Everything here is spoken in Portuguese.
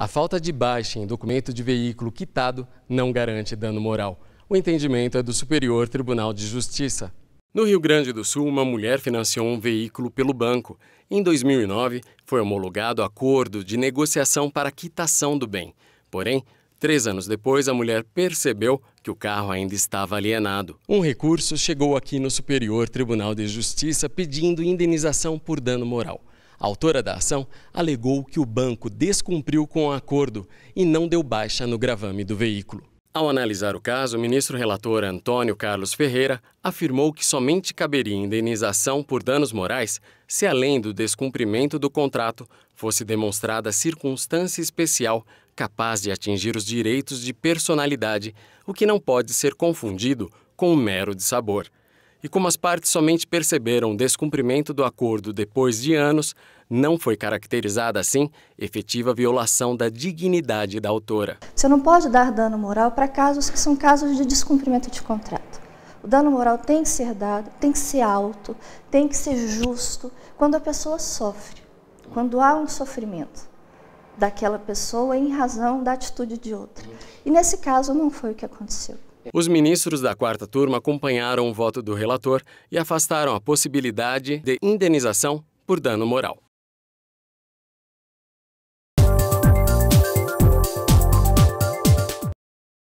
A falta de baixa em documento de veículo quitado não garante dano moral. O entendimento é do Superior Tribunal de Justiça. No Rio Grande do Sul, uma mulher financiou um veículo pelo banco. Em 2009, foi homologado acordo de negociação para quitação do bem. Porém, Três anos depois, a mulher percebeu que o carro ainda estava alienado. Um recurso chegou aqui no Superior Tribunal de Justiça pedindo indenização por dano moral. A autora da ação alegou que o banco descumpriu com o acordo e não deu baixa no gravame do veículo. Ao analisar o caso, o ministro relator Antônio Carlos Ferreira afirmou que somente caberia indenização por danos morais se, além do descumprimento do contrato, fosse demonstrada circunstância especial capaz de atingir os direitos de personalidade, o que não pode ser confundido com um mero de sabor e como as partes somente perceberam o descumprimento do acordo depois de anos, não foi caracterizada assim efetiva violação da dignidade da autora. Você não pode dar dano moral para casos que são casos de descumprimento de contrato. O dano moral tem que ser dado, tem que ser alto, tem que ser justo quando a pessoa sofre, quando há um sofrimento daquela pessoa em razão da atitude de outra. E nesse caso não foi o que aconteceu. Os ministros da quarta turma acompanharam o voto do relator e afastaram a possibilidade de indenização por dano moral.